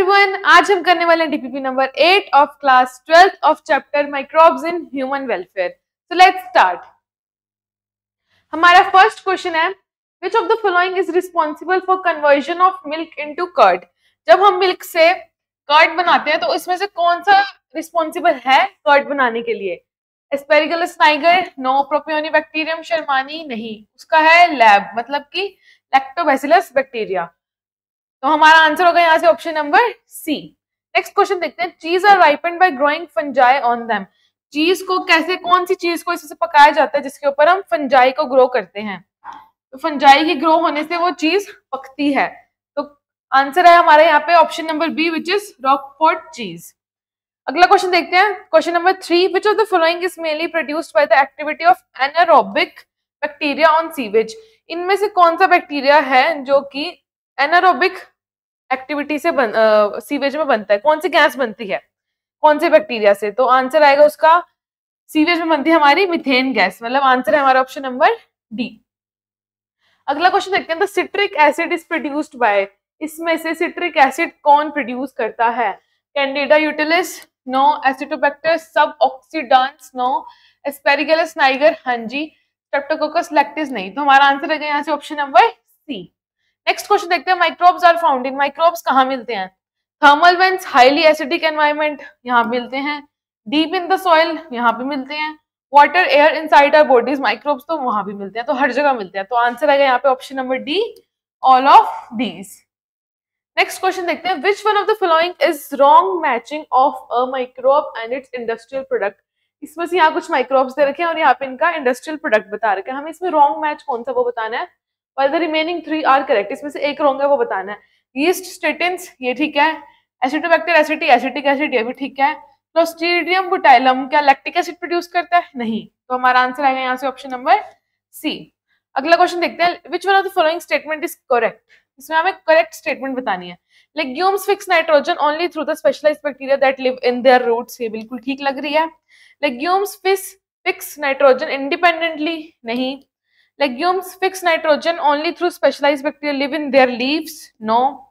Everyone आज हम करने वाले हैं DPP number eight of class twelfth of chapter microbes in human welfare so let's start हमारा फर्स्ट क्वेश्चन है which of the following is responsible for conversion of milk into curd जब हम milk से कर्ड बनाते हैं तो उसमें से कौन सा रिस्पॉन्सिबल है कर्ड बनाने के लिए aspergillus niger no propionibacterium shermanii नहीं उसका है लैब मतलब की लैक्टोबैसिलस बैक्टीरिया तो हमारा आंसर होगा यहाँ से option number C next question देखते हैं cheese are ripen by growing fungi on them cheese को कैसे कौन सी चीज को इससे पकाया जाता है जिसके ऊपर हम फंजाई को ग्रो करते हैं तो फंजाई की ग्रो होने से वो चीज पकती है तो आंसर है हमारे यहाँ पे option number B which is Roquefort cheese अगला क्वेश्चन देखते हैं question number three which of the following is mainly produced by the activity of anaerobic bacteria on sewage इनमें से कौन सा बैक्टीरिया है जो कि एनारोबिक एक्टिविटी से बन सीवेज में बनता है कौन सी गैस बनती है कौन से बैक्टीरिया से तो आंसर आएगा उसका सीवेज में बनती है हमारी मिथेन गैस मतलब आंसर है हमारा ऑप्शन नंबर डी अगला क्वेश्चन देखते हैं citric acid is produced by इसमें से सिट्रिक एसिड कौन प्रोड्यूस करता है Candida यूटिलिस no acetobacter suboxydans no aspergillus niger हांजी स्ट्रेप्टोकोकस लैक्टिस नहीं तो हमारा आंसर आ गया यहाँ से option number C next question देखते हैं microbes are found in microbes कहाँ मिलते हैं thermal vents highly acidic environment यहाँ मिलते हैं डीप इन द सॉइल यहाँ पे मिलते हैं water air inside our bodies microbes तो वहां भी मिलते हैं तो हर जगह मिलते हैं तो आंसर आएगा यहाँ पे option number D all of these next question देखते हैं which one of the following is wrong matching of a microbe and its industrial product इसमें से यहाँ कुछ माइक्रोब्स दे रखे हैं और यहाँ पे इनका इंडस्ट्रियल प्रोडक्ट बता रखे हैं हमें इसमें रॉन्ग मैच कौन सा वो बताना है while the remaining three are correct इसमें से एक रॉन्ग है वो बताना है ईस्ट स्टेटेंस ये ठीक है एसिडोबैक्टर एसिडी एसिडिक एसिड ये भी ठीक है क्लोस्टीडियम बुटाइलम क्या लैक्टिक एसिड प्रोड्यूस करता है नहीं तो हमारा आंसर आएगा यहाँ से ऑप्शन नंबर सी अगला क्वेश्चन देखते हैं which one of the following statement is correct इसमें हमें करेक्ट स्टेटमेंट बतानी है legumes fix nitrogen only through the specialised bacteria that live in their roots ये बिल्कुल ठीक लग रही है लेग्यूम्स फिक्स नाइट्रोजन इंडिपेंडेंटली नहीं Legumes fix nitrogen only through specialized bacteria live in their leaves. No.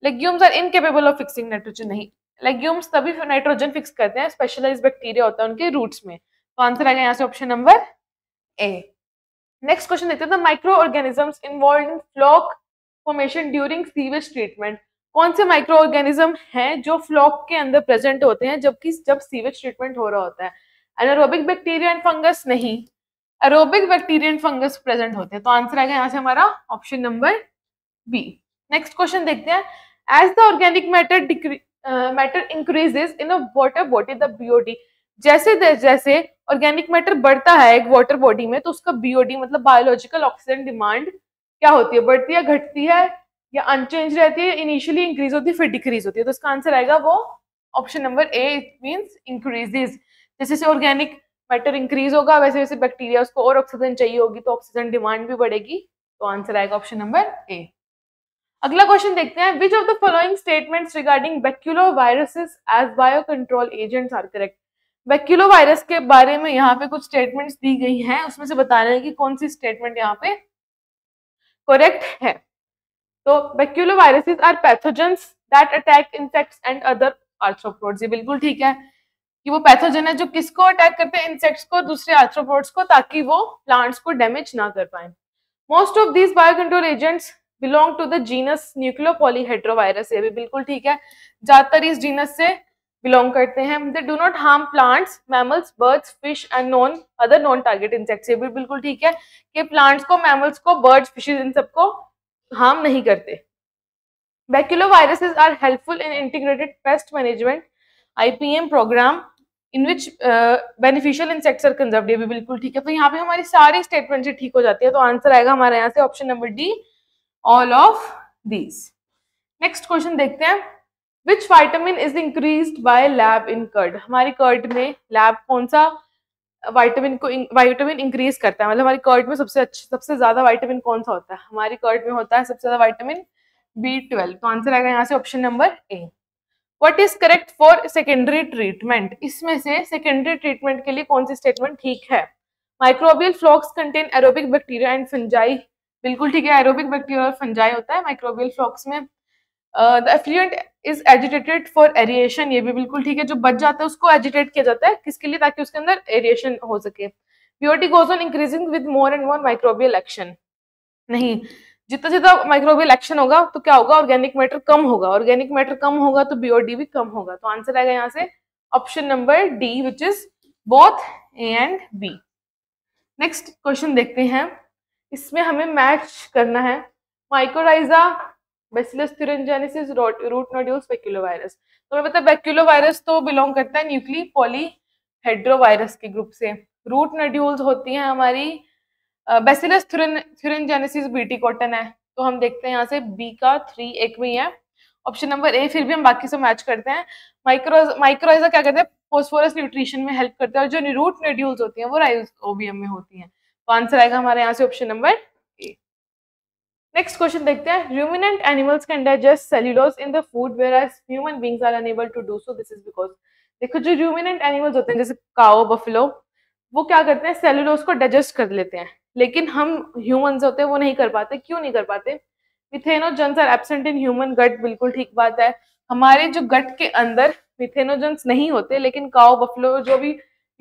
Legumes are incapable of fixing nitrogen. nahi Legumes tabhi nitrogen fix karte hain specialized bacteria hota hai unke roots mein तो answer आ गया यहाँ से option number A next question देखते हैं microorganisms involved in floc formation during sewage treatment कौन से micro organism हैं जो फ्लॉक के अंदर प्रेजेंट होते हैं जबकि जब सीवेज ट्रीटमेंट हो रहा होता है एनारोबिक बैक्टीरिया एंड फंगस नहीं एरोबिक बैक्टीरियन फंगस प्रेजेंट होते हैं तो आंसर आएगा यहाँ से हमारा option number B next question देखते हैं as the organic matter matter increases in a water body the BOD जैसे जैसे ऑर्गेनिक मैटर बढ़ता है एक वाटर बॉडी में तो उसका बीओडी मतलब बायोलॉजिकल ऑक्सीजन डिमांड क्या होती है बढ़ती है घटती है या अनचेंज रहती है इनिशियली इंक्रीज होती है फिर डिक्रीज होती है तो इसका आंसर आएगा वो option number A it means increases जैसे ऑर्गेनिक मैटर इंक्रीज होगा वैसे वैसे बैक्टीरिया उसको और ऑक्सीजन चाहिए होगी तो ऑक्सीजन डिमांड भी बढ़ेगी तो आंसर आएगा ऑप्शन नंबर ए अगला क्वेश्चन देखते हैं which of the following statement regarding baculoviruses as biocontrol agents are correct baculovirus के बारे में यहाँ पे कुछ स्टेटमेंट्स दी गई हैं उसमें से बता रहे हैं कि कौन सी स्टेटमेंट यहाँ पे करेक्ट है तो baculoviruses are pathogens that attack insects and other arthropods ये बिल्कुल ठीक है कि वो पैथोजन है जो किसको अटैक करते हैं इंसेक्ट्स को दूसरे आर्थ्रोपोड्स को ताकि वो प्लांट्स को डैमेज ना कर पाए most of these biocontrol agents belong to the genus nucleopolyhedrovirus ये भी बिल्कुल ठीक है ज्यादातर इस जीनस से बिलोंग करते हैं they do not harm plants mammals birds fish and non other non target insects ये भी बिल्कुल ठीक है कि प्लांट्स को मैमल्स को बर्ड्स फिशेज इन सबको हार्म नहीं करते baculoviruses are helpful in integrated pest management IPM program in which beneficial insects are conserve ये भी बिल्कुल ठीक है तो यहाँ पे हमारी सारी स्टेटमेंट ठीक हो जाती है तो आंसर आएगा हमारे यहाँ से option number D all of these next question देखते हैं which vitamin is increase by lab in curd हमारी कर्ड में लैब कौन सा वाइटामिन को वाइटामिन इंक्रीज करता है मतलब हमारी कर्ड में सबसे अच्छा सबसे ज्यादा वाइटामिन कौन सा होता है हमारी कर्ड में होता है सबसे ज्यादा वाइटामिन बी ट्वेल्व तो आंसर आएगा यहाँ से option number A what is correct for secondary treatment इसमें से सेकेंडरी ट्रीटमेंट के लिए कौन सी स्टेटमेंट ठीक है microbial flocs contain aerobic bacteria and fungi बिल्कुल ठीक है एरोबिक बैक्टीरिया और फंजाई होता है माइक्रोबियल फ्लॉक्स में the effluent is agitated for aeration ये भी बिल्कुल ठीक है जो बच जाता है उसको एजिटेट किया जाता है किसके लिए ताकि उसके अंदर एरिएशन हो सके purity goes on increasing with more and more microbial action नहीं जितना जितना माइक्रोबियल एक्शन होगा तो क्या होगा ऑर्गेनिक मैटर कम होगा ऑर्गेनिक मैटर कम होगा तो बीओडी भी कम होगा तो आंसर आएगा यहाँ से option number D which is both A and B next question देखते हैं इसमें हमें मैच करना है mycorrhiza bacillus thuringiensis root nodules virus तो हमें पता है वायरस तो बिलोंग करता है न्यूक्ली पॉलीहेड्रोवायरस के ग्रुप से रूट नोड्यूल्स होती हैं हमारी बेसिलस थ्यूरिन बीटी कॉटन है तो हम देखते हैं यहाँ से बी का थ्री एक में ही है ऑप्शन नंबर ए फिर भी हम बाकी से मैच करते हैं माइक्रो माइक्रोइजा क्या करते हैं फोस्फोरस न्यूट्रिशन में हेल्प करते हैं और जो रूट न्यूड्यूल्स होती हैं वो राइज ओबीएम में होती हैं तो आंसर आएगा हमारे यहाँ से option number A next question देखते हैं ruminant animals can digest cellulose in the food whereas human beings are unable to do so this is because देखो जो ह्यूमिनेंट एनिमल्स होते हैं जैसे काओ बफलो वो क्या करते हैं सेल्यूलोज को डाइजेस्ट कर लेते हैं लेकिन हम ह्यूमन होते हैं वो नहीं कर पाते क्यों नहीं कर पाते methanogens are absent in human gut बिल्कुल ठीक बात है हमारे जो गट के अंदर मिथेनोजेंस नहीं होते लेकिन काओ बफलो जो भी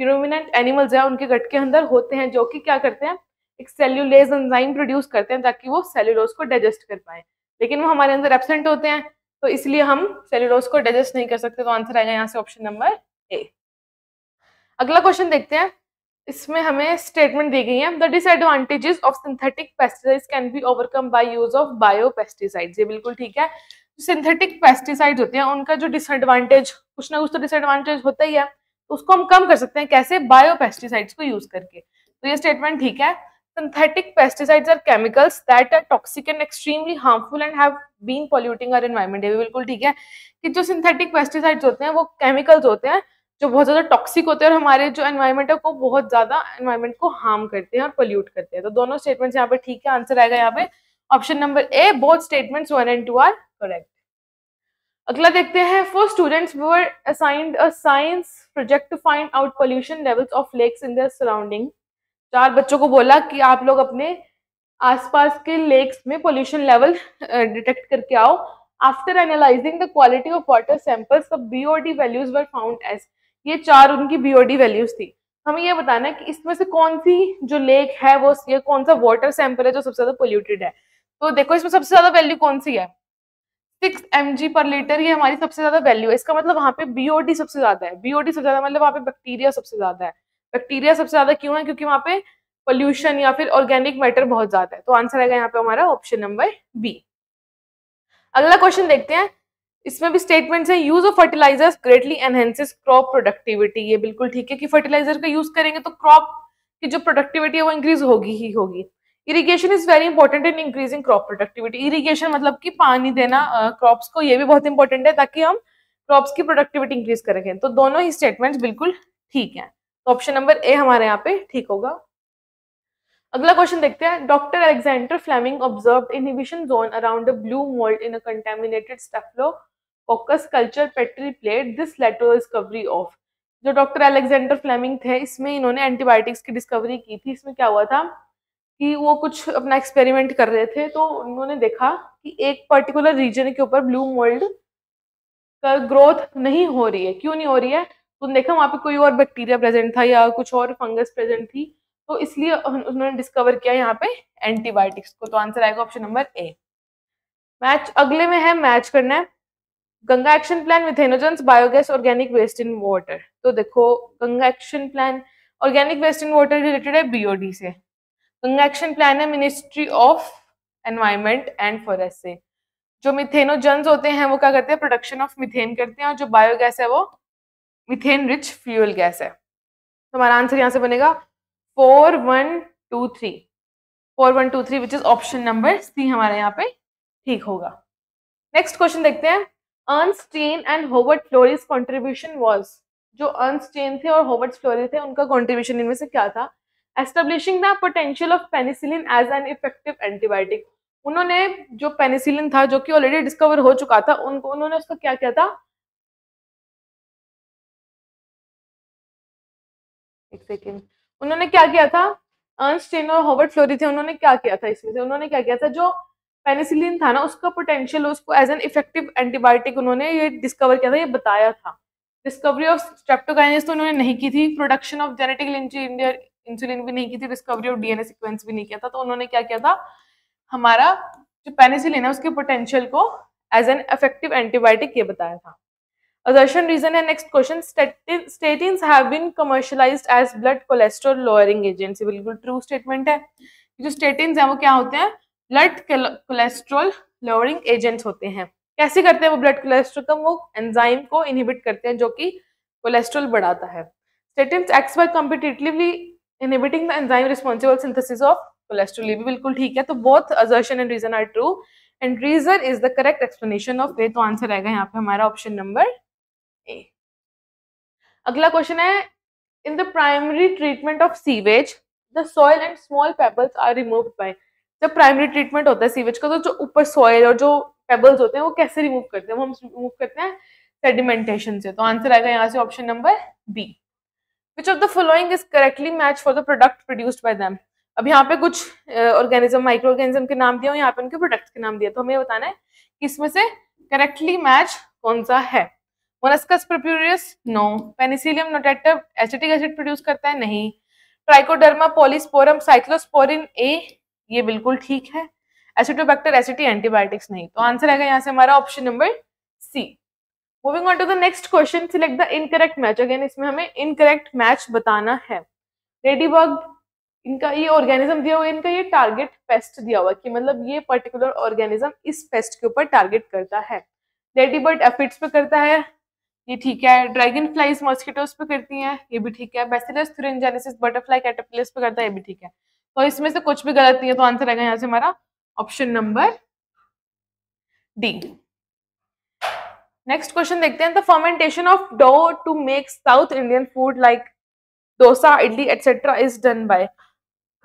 ह्यूमिनेंट एनिमल्स हैं उनके गट के अंदर होते हैं जो कि क्या करते हैं एक सेल्यूलेज एंजाइम प्रोड्यूस करते हैं ताकि वो सेल्यूलोज को डाइजेस्ट कर पाए लेकिन वो हमारे अंदर एबसेंट होते हैं तो इसलिए हम सेल्यूलोज को डाइजेस्ट नहीं कर सकते तो आंसर आएगा यहाँ से ऑप्शन नंबर ए अगला क्वेश्चन देखते हैं इसमें हमें स्टेटमेंट दी गई है the disadvantages of synthetic pesticides can be overcome by use of biopesticides ये बिल्कुल ठीक है सिंथेटिक पेस्टिसाइड्स होते हैं उनका जो डिसएडवांटेज कुछ ना कुछ तो डिसएडवांटेज होता ही है उसको हम कम कर सकते हैं कैसे बायो पेस्टिसाइड्स को यूज करके तो ये स्टेटमेंट ठीक है synthetic pesticides are chemicals that are toxic and extremely harmful and have been polluting our environment ये बिल्कुल ठीक है कि जो सिंथेटिक पेस्टिसाइड्स होते हैं वो केमिकल्स होते हैं जो बहुत ज़्यादा टॉक्सिक होते हैं और हमारे जो एनवायरमेंट है वो बहुत ज़्यादा एनवायरमेंट को हार्म करते हैं और पोल्यूट करते हैं तो दोनों स्टेटमेंट्स यहाँ पे ठीक है आंसर आएगा यहाँ पे option number A both statement one and two are correct अगला देखते हैं four students were assigned a science project to find out pollution levels of lakes in their surrounding चार बच्चों को बोला कि आप लोग अपने आसपास के लेक्स में पोल्यूशन लेवल डिटेक्ट करके आओ after analysing the quality of water samples the BOD values were found as ये चार उनकी बीओडी वैल्यूज थी हमें ये बताना है कि इसमें से कौन सी जो लेक है वो ये कौन सा वाटर सैंपल है जो सबसे ज्यादा पोल्यूटेड है तो देखो इसमें सबसे ज्यादा वैल्यू कौन सी है सिक्स एम पर लीटर ये हमारी सबसे ज्यादा वैल्यू है इसका मतलब वहाँ पे बीओडी सबसे ज्यादा है बीओडी सबसे ज्यादा मतलब वहाँ पे बैक्टीरिया सबसे ज्यादा है बैक्टीरिया सबसे ज्यादा क्यों है क्योंकि वहाँ पे पोल्यूशन या फिर ऑर्गेनिक मैटर बहुत ज्यादा है तो आंसर आएगा यहाँ पे हमारा ऑप्शन नंबर बी अगला क्वेश्चन देखते हैं इसमें भी स्टेटमेंट्स हैं use of fertilisers greatly enhances crop productivity ये बिल्कुल ठीक है कि फर्टिलाइजर का यूज करेंगे तो क्रॉप की जो प्रोडक्टिविटी है वो इंक्रीज होगी ही होगी irrigation is very important in increasing crop productivity irrigation मतलब कि पानी देना क्रॉप्स uh, को ये भी बहुत इंपॉर्टेंट है ताकि हम क्रॉप्स की प्रोडक्टिविटी इंक्रीज करेंगे तो दोनों ही स्टेटमेंट बिल्कुल ठीक है तो ऑप्शन नंबर ए हमारे यहाँ पे ठीक होगा अगला क्वेश्चन देखते हैं doctor Alexander Fleming observe inhibition zone around blue mould in a contaminated staphylococcus culture petri plate this later discovery of जो डॉक्टर अलेक्जेंडर फ्लेमिंग थे इसमें इन्होंने एंटीबायोटिक्स की डिस्कवरी की थी इसमें क्या हुआ था कि वो कुछ अपना एक्सपेरिमेंट कर रहे थे तो उन्होंने देखा कि एक पर्टिकुलर रीजन के ऊपर ब्लू मोल्ड का ग्रोथ नहीं हो रही है क्यों नहीं हो रही है तो देखा वहाँ पे कोई और बैक्टीरिया प्रेजेंट था या कुछ और फंगस प्रेजेंट थी तो इसलिए उन्होंने डिस्कवर किया यहाँ पे एंटीबायोटिक्स को तो आंसर आएगा ऑप्शन नंबर ए मैच अगले में है मैच करना है Ganga action plan methanogens biogas organic waste in water तो देखो Ganga action plan organic waste in water related है बीओडी से गंगा एक्शन प्लान है ministry of environment and forest से जो मिथेनोजन होते हैं वो क्या करते हैं प्रोडक्शन ऑफ मिथेन करते हैं और जो बायोगैस है वो मिथेन रिच फ्यूल गैस है तो हमारा आंसर यहाँ से बनेगा four one two three four one two three which is option number C हमारे यहाँ पे ठीक होगा नेक्स्ट क्वेश्चन देखते हैं Ernst Chain and Howard Florey's contribution was जो अर्नस्टेन थे और होवर्ट फ्लोरिस थे उनका कॉन्ट्रीब्यूशन इनमें से क्या था establishing the potential of penicillin as an effective antibiotic उन्होंने जो पेनिसिलिन था जो कि ऑलरेडी डिस्कवर हो चुका था उनको उन्होंने उसका क्या किया था एक सेकेंड उन्होंने क्या किया था अर्नस्टेन और हॉवर्ड फ्लोरी थे उन्होंने क्या किया था इसमें से उन्होंने क्या किया था जो पेनिसिलिन था ना उसका पोटेंशियल उसको एज एन इफेक्टिव एंटीबायोटिक उन्होंने ये डिस्कवर किया था ये बताया था डिस्कवरी ऑफ स्ट्रेप्टोकाइनेस तो उन्होंने नहीं की थी production of genetic engineer insulin भी नहीं की थी डिस्कवरी ऑफ डीएनए सीक्वेंस भी नहीं किया था तो उन्होंने क्या किया था हमारा जो पेनिसिलिन है उसके पोटेंशियल को एज एन इफेक्टिव एंटीबायोटिक ये बताया था assertion रीजन है next question statin have been been as blood cholesterol lowering agents बिल्कुल ट्रू स्टेटमेंट है जो स्टेटिन हैं वो क्या होते हैं ब्लड कोलेस्ट्रॉल लोअरिंग एजेंट्स होते हैं कैसे करते हैं वो ब्लड कोलेस्ट्रोल कम वो एंजाइम को इनहिबिट करते हैं जो कि कोलेस्ट्रोल बढ़ाता है statin acts by competitively inhibiting the enzyme responsible synthesis of cholesterol ये भी बिल्कुल ठीक है तो both assertion and reason are true and reason is the correct explanation of वे तो आंसर आएगा यहाँ पे हमारा ऑप्शन नंबर ए अगला क्वेश्चन है in the primary treatment of sewage the soil and small pebbles are removed by जब primary treatment होता है सीवेज का तो जो ऊपर सॉयल और जो पेबल्स होते हैं वो कैसे रिमूव करते हैं वो हम रिमूव करते हैं सेडिमेंटेशन से तो आंसर आएगा यहाँ से option number B which of the following is correctly match for the product produced by them अब यहाँ पे कुछ ऑर्गेनिज्म माइक्रो ऑर्गेनिज्म के नाम दिया और यहाँ पे उनके प्रोडक्ट के नाम दिया तो हमें बताना है कि इसमें से करेक्टली मैच कौन सा है Monascus purpureus no Penicillium notatum acetic acid produce करता है नहीं ट्राइकोडर्मा पॉलीस्पोरम साइक्लोस्पोरिन ए ये बिल्कुल ठीक है एसिटोबैक्टर एसिटी एंटीबायोटिक्स नहीं तो आंसर आएगा यहाँ से हमारा option number C moving on to the next question select the incorrect match again इसमें हमें इनकरेक्ट मैच बताना है रेडीबर्ग इनका ये ऑर्गेनिज्म दिया हुआ है इनका ये टारगेट पेस्ट दिया हुआ है कि मतलब ये पर्टिकुलर ऑर्गेनिज्म इस पेस्ट के ऊपर टारगेट करता है लेडीबर्ड एफिड्स पे करता है ये ठीक है ड्रैगन फ्लाइज मॉस्किटोज पे करती हैं ये भी ठीक है बेसिलस थ्रेंजानिसिस बटरफ्लाई कैटरपिलर्स पे करता है ये भी ठीक है तो इसमें से कुछ भी गलत नहीं है तो आंसर आएगा यहाँ से हमारा option number D next question देखते हैं the fermentation of dough to make South Indian food like dosa idli etcetera is done by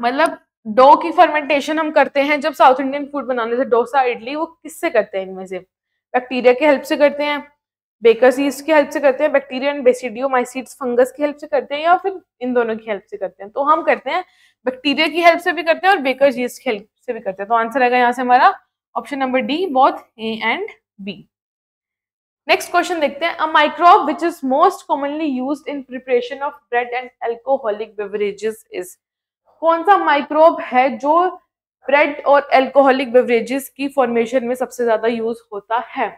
मतलब डो की फर्मेंटेशन हम करते हैं जब साउथ इंडियन फूड बनाने से डोसा इडली वो किससे करते हैं इनमें से बैक्टीरिया के हेल्प से करते हैं बेकर्स यीस्ट की हेल्प से करते हैं बैक्टीरिया एंड बेसिडियो फंगस की हेल्प से करते हैं या फिर इन दोनों की हेल्प से करते हैं तो हम करते हैं बैक्टीरिया की हेल्प से भी करते हैं और बेकर यीस्ट की हेल्प से भी करते हैं तो आंसर आएगा यहाँ से हमारा option number D both A and B next question देखते हैं a microbe which is most commonly use in preparation of bread and alcoholic beverages is कौन सा माइक्रोब है जो ब्रेड और एल्कोहलिक बेवरेजेस की फॉर्मेशन में सबसे ज्यादा यूज होता है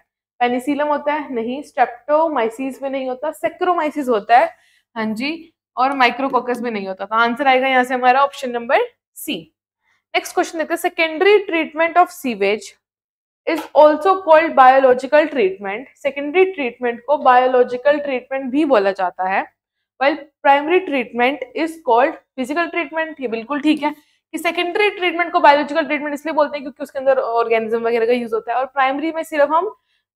पेनिसिलम होता है नहीं स्टेप्टोमाइसिस में नहीं होता सेक्रोमाइसिस होता है हाँ जी और माइक्रोकोकस भी नहीं होता तो आंसर आएगा यहाँ से हमारा option number C next question देखते हैं secondary treatment of sewage is also called biological treatment secondary treatment को बायोलॉजिकल ट्रीटमेंट भी बोला जाता है well primary treatment is called physical treatment ये बिल्कुल ठीक है कि सेकेंडरी ट्रीटमेंट को बायोलॉजिकल ट्रीटमेंट इसलिए बोलते हैं क्योंकि उसके अंदर ऑर्गेनिज्म वगैरह का यूज होता है और प्राइमरी में सिर्फ हम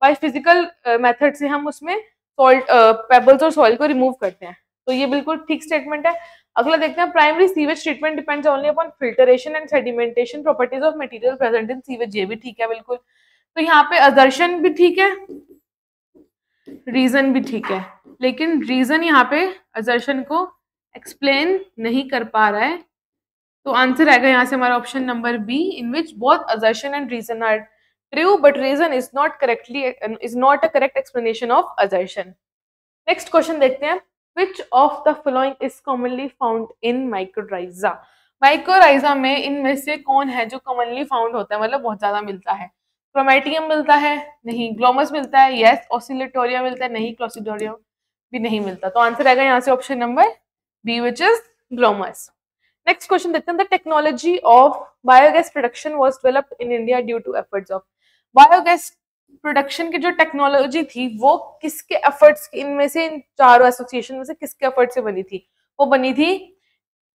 बाई फिजिकल मेथड से हम उसमें सॉल्ट पेबल्स uh, और सॉइल को रिमूव करते हैं तो ये बिल्कुल ठीक स्टेटमेंट है अगला देखते हैं primary sewage treatment depends only upon filtration and sedimentation properties of material present in sewage ये भी ठीक है बिल्कुल तो यहाँ पे अदर्शन भी ठीक है रीजन भी ठीक है लेकिन रीजन यहाँ पे अजर्शन को एक्सप्लेन नहीं कर पा रहा है तो आंसर आएगा यहाँ से हमारा option number B in which both assertion and reason are true but reason is not correctly is not a correct explanation of assertion next question देखते हैं which of the following is commonly found in mycorrhiza mycorrhiza में इनमें से कौन है जो commonly found होता है मतलब बहुत ज्यादा मिलता है क्रोमेटियम मिलता है नहीं ग्लोमस मिलता है यस ऑसिलेटोरिया मिलता है नहीं क्लोसिडोरियम भी नहीं मिलता तो आंसर आएगा यहाँ से option number B which is Glomus next question देखते हैं the technology of biogas production was developed in India due to efforts of biogas production की जो टेक्नोलॉजी थी वो किसके एफर्ट्स इनमें से इन चारों एसोसिएशन में से किसके एफर्ट से बनी थी वो बनी थी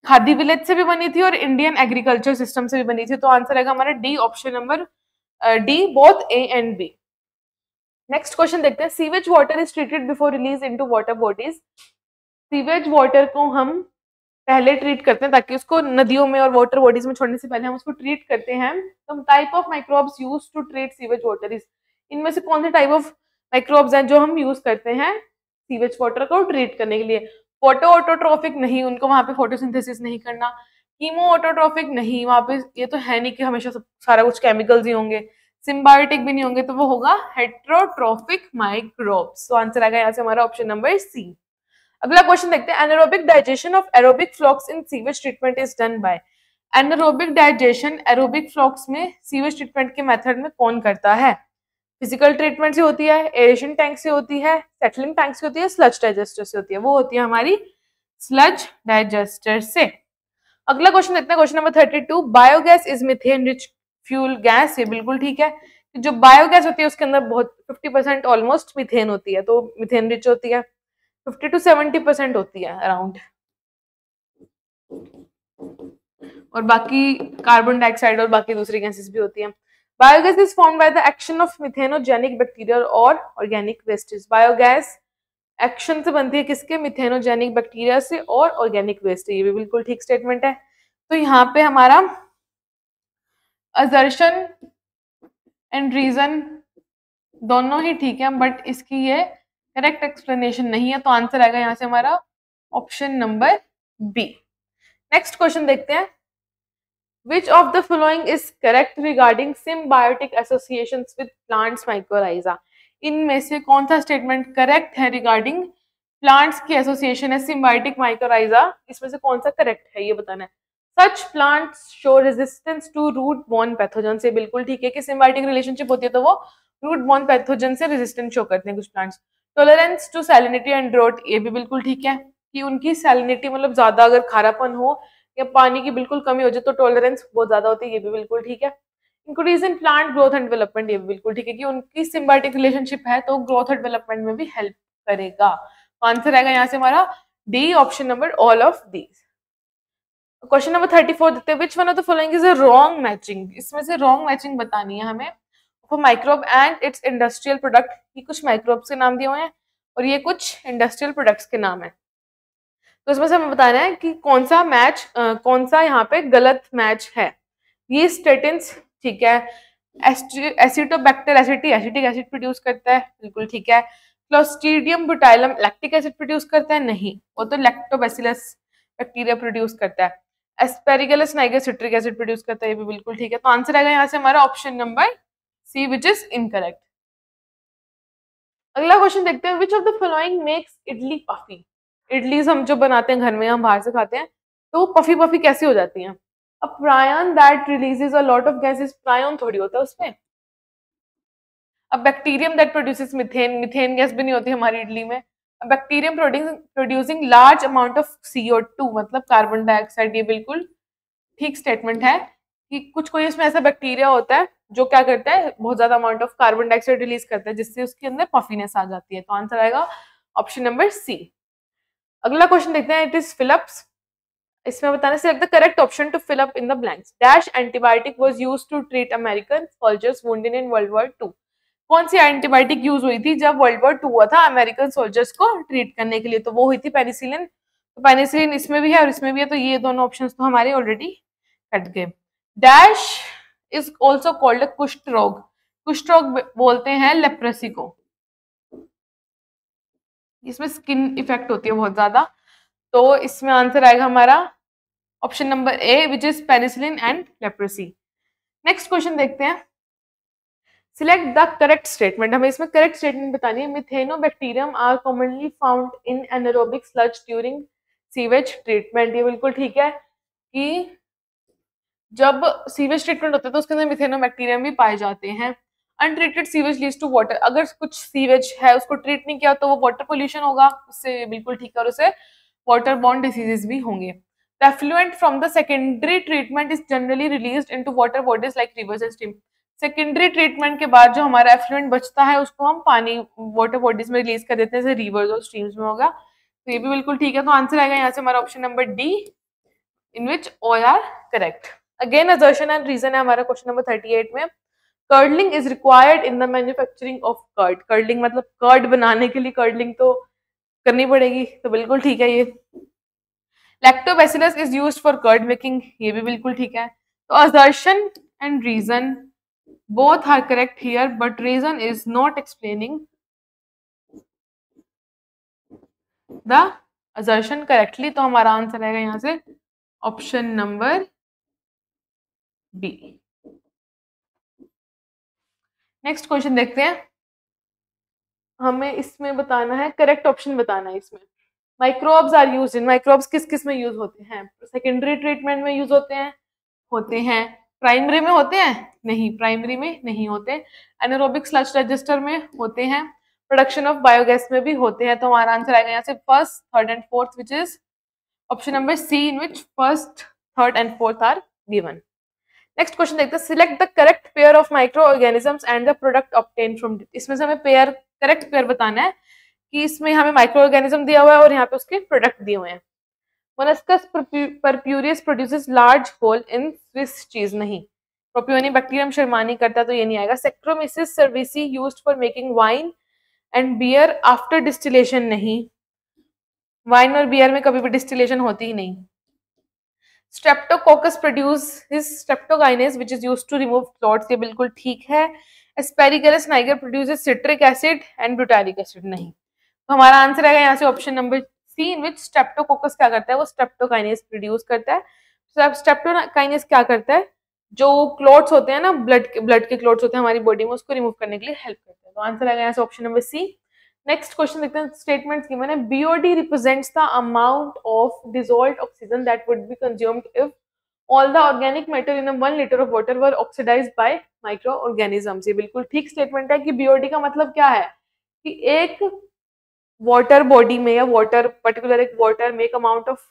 खादी विलेज से भी बनी थी और इंडियन एग्रीकल्चर सिस्टम से भी बनी थी तो आंसर आएगा हमारा D option number D both A and B next question देखते हैं sewage water is treated before release into water bodies sewage water को हम पहले ट्रीट करते हैं ताकि उसको नदियों में और वाटर बॉडीज में छोड़ने से पहले हम उसको ट्रीट करते हैं तो type of microbes use to treat sewage water is इनमें से कौन से टाइप ऑफ माइक्रोब्स हैं जो हम यूज करते हैं सीवेज वाटर को ट्रीट करने के लिए फोटो ऑटोट्रॉफिक नहीं उनको वहां पे फोटोसिंथेसिस नहीं करना कीमो ऑटोट्रॉफिक नहीं वहां पे ये तो है नहीं कि हमेशा सब सारा कुछ केमिकल्स ही होंगे सिम्बायोटिक भी नहीं होंगे तो वो होगा हेट्रोट्रॉफिक माइक्रोब्स तो आंसर आएगा यहाँ से हमारा ऑप्शन नंबर सी अगला क्वेश्चन देखते हैं anaerobic digestion of aerobic flocs in sewage treatment is done by anaerobic digestion aerobic flocs में सीवेज ट्रीटमेंट के मेथड में कौन करता है फिजिकल ट्रीटमेंट से होती है एरेशन टैंक से होती है सेटलिंग टैंक से होती है स्लज डाइजेस्टर से होती है वो होती है हमारी स्लज डाइजेस्टर से अगला क्वेश्चन देखते हैं question number thirty two biogas is methane rich fuel gas ये बिल्कुल ठीक है कि जो बायोगैस होती है उसके अंदर बहुत फिफ्टी परसेंट ऑलमोस्ट मिथेन होती है तो मिथेन रिच होती है फिफ्टी टू सेवेंटी परसेंट होती है अराउंड और बाकी कार्बन डाइऑक्साइड और बाकी दूसरी गैसेस भी होती है biogas is form by the action of methanogenic bacteria और ऑर्गेनिक वेस्टेज बायोगैस एक्शन से बनती है किसके मिथेनोजेनिक बैक्टीरिया से और ऑर्गेनिक वेस्ट ये भी बिल्कुल ठीक स्टेटमेंट है तो यहाँ पे हमारा अजर्शन एंड रीजन दोनों ही ठीक है बट इसकी ये करेक्ट एक्सप्लेनेशन नहीं है तो आंसर आएगा यहाँ से हमारा option number B next question देखते हैं which of the following is correct regarding symbiotic association with plants mycorrhiza इनमें से कौन सा स्टेटमेंट करेक्ट है रिगार्डिंग प्लांट्स की एसोसिएशन है सिम्बायोटिक माइक्रोराइजा इसमें से कौन सा करेक्ट है ये बताना है such plants show resistance to root borne pathogen से बिल्कुल ठीक है कि सिम्बायोटिक रिलेशनशिप होती है तो वो रूट बॉर्न पैथोजन से रेजिस्टेंस शो करते हैं कुछ plants tolerance to salinity and drought ये भी बिल्कुल ठीक है कि उनकी सैलिनिटी मतलब ज्यादा अगर खारापन हो या पानी की बिल्कुल कमी हो जाए तो टॉलरेंस बहुत ज़्यादा होती है ये भी बिल्कुल ठीक है increase in plant growth and development ये भी बिल्कुल ठीक है कि उनकी सिम्बाटिक रिलेशनशिप है तो ग्रोथ एंड डेवलपमेंट में भी हेल्प करेगा आंसर आएगा यहाँ से हमारा D option number all of these question number thirty four देते हैं which one of the following is a wrong matching इसमें से रॉन्ग मैचिंग बतानी है हमें microbe and its industrial product ये कुछ माइक्रोब्स के नाम दिए हुए हैं और ये कुछ इंडस्ट्रियल प्रोडक्ट्स के नाम है तो इसमें से हमें बताना है कि कौन सा मैच कौन सा यहाँ पे गलत मैच है ये स्टेटिन्स ठीक है Acetobacter aceti acetic acid produce करता है बिल्कुल ठीक है Clostridium butylicum lactic acid produce करता है नहीं वो तो लैक्टोबेसिलस बैक्टीरिया प्रोड्यूस करता है Aspergillus niger citric acid produce करता है ये भी बिल्कुल ठीक है तो आंसर आएगा यहाँ से हमारा option number C which is incorrect अगला क्वेश्चन देखते हैं which of the following makes idli puffy idlis हम जो बनाते हैं घर में हम बाहर से खाते हैं तो पफी पफी कैसी हो जाती हैं अब prion that releases a lot of gases prion थोड़ी होता है उसमें अब bacterium that produces methane methane gas भी नहीं होती हमारी इडली में अब bacterium producing large amount of CO two मतलब कार्बन डाइऑक्साइड ये बिल्कुल ठीक स्टेटमेंट है कि कुछ कोई इसमें ऐसा बैक्टीरिया होता है जो क्या करता है बहुत ज्यादा amount of carbon dioxide release करता है जिससे उसके अंदर पफीनेस आ जाती है तो आंसर आएगा ऑप्शन नंबर सी अगला क्वेश्चन देखते हैं इट इज फिलअप्स इसमें बताने से the correct option to fill up in the blanks dash antibiotic was used to treat American soldiers wounded in World War two कौन सी एंटीबायोटिक यूज हुई थी जब वर्ल्ड वॉर टू हुआ था अमेरिकन सोल्जर्स को ट्रीट करने के लिए तो वो हुई थी पेनिसिलिन तो पेनिसिलिन इसमें भी है और इसमें भी है तो ये दोनों ऑप्शन तो हमारे ऑलरेडी कट गए डैश इज ऑल्सो कॉल्ड कुष्ठ रोग कुष्ठ रोग बोलते हैं लेप्रेसी को इसमें स्किन इफेक्ट होती है बहुत ज़्यादा तो इसमें आंसर आएगा हमारा option number A which is penicillin and leprosy next question देखते हैं सिलेक्ट द करेक्ट स्टेटमेंट हमें इसमें करेक्ट स्टेटमेंट बतानी है Methanobacterium are commonly found in anaerobic sludge during sewage treatment ये बिल्कुल ठीक है कि जब सीवेज ट्रीटमेंट होता है तो उसके अंदर मिथेनो बैक्टीरियम भी पाए जाते हैं untreated sewage leads to water अगर कुछ सीवेज है उसको ट्रीट नहीं किया तो वो वाटर पोल्यूशन होगा उससे बिल्कुल ठीक है और उससे वाटर बॉन्ड डिजीजेज भी होंगे effluent from the secondary treatment is generally release into water bodies like rivers and stream secondary treatment के बाद जो हमारा एफ्लुएंट बचता है उसको हम पानी वाटर बॉडीज में रिलीज कर देते हैं जैसे रिवर्स और स्ट्रीम्स में होगा तो ये भी बिल्कुल ठीक है तो आंसर आएगा यहाँ से हमारा option number D in which all are correct again assertion and reason है हमारा क्वेश्चन नंबर थर्टी एट में curdling is required in the manufacturing of curd curdling मतलब कर्ड बनाने के लिए कर्डलिंग तो करनी पड़ेगी तो बिल्कुल ठीक है ये Lactobacillus is use for curd making ये भी बिल्कुल ठीक है तो assertion and reason both are correct here but reason is not explaining the assertion correctly तो हमारा आंसर रहेगा यहाँ से option number B next question देखते हैं हमें इसमें बताना है करेक्ट ऑप्शन बताना है इसमें microbes are use in microbes किस किस में यूज होते हैं सेकेंडरी ट्रीटमेंट में यूज होते हैं होते हैं प्राइमरी में होते हैं नहीं प्राइमरी में नहीं होते एनोरोबिक स्लच रजिस्टर में होते हैं प्रोडक्शन ऑफ बायोगैस में भी होते हैं तो हमारा आंसर आएगा यहाँ से first third and fourth which is option number C in which first third and fourth are given next question देखते हैं select the correct pair of microorganisms and the product obtain from इसमें से हमें pair correct pair बताना है कि इसमें हमें माइक्रो ऑर्गेनिज्म दिया हुआ है और यहाँ पे उसके प्रोडक्ट दिए हुए हैं Monascus purpureus produces large hole in Swiss cheese नहीं प्रोप्योनी बैक्टीरियम शर्मानी करता तो ये नहीं आएगा Saccharomyces cerevisiae use for making wine and beer after distillation नहीं वाइन और बियर में कभी भी डिस्टिलेशन होती ही नहीं Streptococcus produce his streptokinase which is use to remove clots ये बिल्कुल ठीक है Aspergillus niger produce citric acid and butyric acid नहीं तो हमारा आंसर आएगा यहाँ से option number C in which Streptococcus क्या करता है वो स्ट्रेप्टोकाइनेस प्रोड्यूस करता है तो स्ट्रेप्टोकाइनेस क्या करता है जो क्लॉट्स होते हैं ना ब्लड के ब्लड के क्लॉट्स होते हैं हमारी बॉडी में उसको रिमूव करने के लिए हेल्प करता है तो आंसर आएगा यहाँ से option number C next question देखते हैं स्टेटमेंट की मैंने BOD represents the amount of dissolve oxygen that would be consumed if all the organic matter in one litre of water were oxidise by micro organisms ये बिल्कुल ठीक statement है कि BOD का मतलब क्या है कि एक वाटर बॉडी में या वाटर पर्टिकुलर एक वाटर में एक अमाउंट ऑफ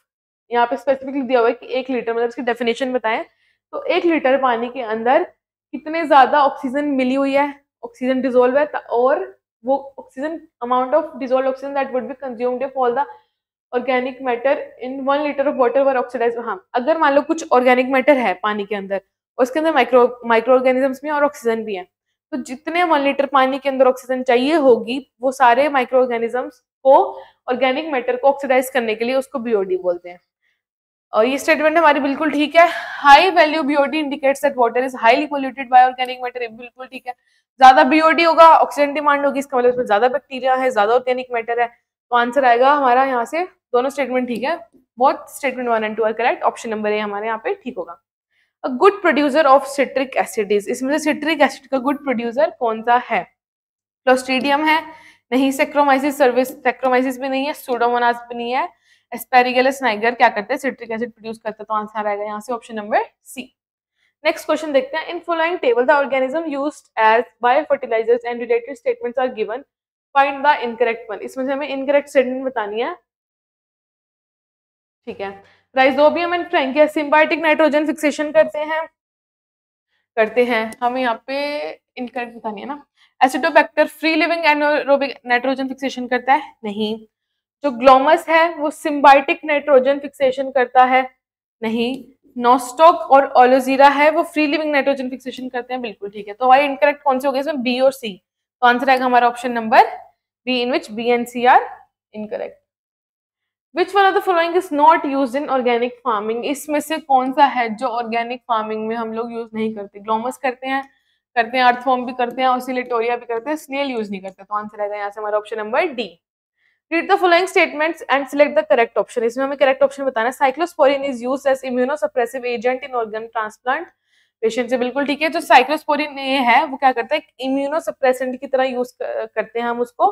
यहाँ पे स्पेसिफिकली दिया हुआ है कि एक लीटर मतलब इसकी डेफिनेशन बताएं तो एक लीटर पानी के अंदर कितने ज़्यादा ऑक्सीजन मिली हुई है ऑक्सीजन डिजोल्व है और वो oxygen amount of dissolved oxygen that would be consumed if all the organic matter in one litre of water were oxidise हाँ अगर मान लो कुछ ऑर्गेनिक मैटर है पानी के अंदर उसके अंदर माइक्रो माइक्रो ऑर्गेनिजम्स भी और ऑक्सीजन भी है तो जितने वन लीटर पानी के अंदर ऑक्सीजन चाहिए होगी वो सारे माइक्रो ऑर्गेनिजम्स को ऑर्गेनिक मैटर को ऑक्सीडाइज करने के लिए उसको बीओडी बोलते हैं और ये स्टेटमेंट हमारी बिल्कुल ठीक है high value BOD indicates that water is highly polluted by organic matter बिल्कुल ठीक है ज्यादा बीओडी होगा ऑक्सीजन डिमांड होगी इसका मतलब इसमें ज्यादा बैक्टीरिया है ज्यादा ऑर्गेनिक मैटर है तो आंसर आएगा हमारा यहाँ से दोनों स्टेटमेंट ठीक है बहुत statement one and two are correct option number A हमारे यहाँ पे ठीक होगा a good producer of citric acid is इसमें से सिट्रिक एसिड का गुड प्रोड्यूसर कौन सा है क्लोस्ट्रीडियम है नहीं सेक्रोमाइसिस सर्विस सेक्रोमाइसिस भी नहीं है सोडोमोनास भी नहीं है एस्पेरिगेलस नाइगर क्या करते हैं सिट्रिक एसिड प्रोड्यूस करते हैं तो आंसर आएगा यहाँ से option number C next question देखते हैं in following table the organism used as bio fertilisers and related statements are given find the incorrect one इसमें से हमें इनकरेक्ट स्टेटमेंट बतानी है ठीक है Rhizobium and Frankia symbiotic nitrogen fixation करते हैं करते हैं हमें यहाँ पे इनकरेक्ट बतानी है ना Azotobacter free living anaerobic nitrogen fixation करता है नहीं जो ग्लोमस है वो सिम्बाइटिक नाइट्रोजन फिक्सेशन करता है नहीं नॉस्टॉक और ओलोजीरा है वो फ्री लिविंग नाइट्रोजन फिक्सेशन करते हैं बिल्कुल ठीक है तो हमारे इनकरेक्ट कौन से हो गए इसमें बी और सी तो आंसर आएगा हमारा option number B in which B and C are incorrect which one of the following is not use in organic farming इसमें से कौन सा है जो ऑर्गेनिक फार्मिंग में हम लोग यूज नहीं करते ग्लोमस करते हैं करते हैं अर्थफॉर्म भी करते हैं और भी करते हैं स्नेल यूज नहीं करते तो आंसर आएगा यहाँ से हमारा option number D read the following statements and select the correct option इसमें हमें करेक्ट ऑप्शन बताना है cyclosporin is use as immunosuppressive agent in organ transplant patient से बिल्कुल ठीक है जो साइक्लोस्पोरिन ये है वो क्या करता है इम्यूनोसप्रेसेंट की तरह यूज करते हैं हम उसको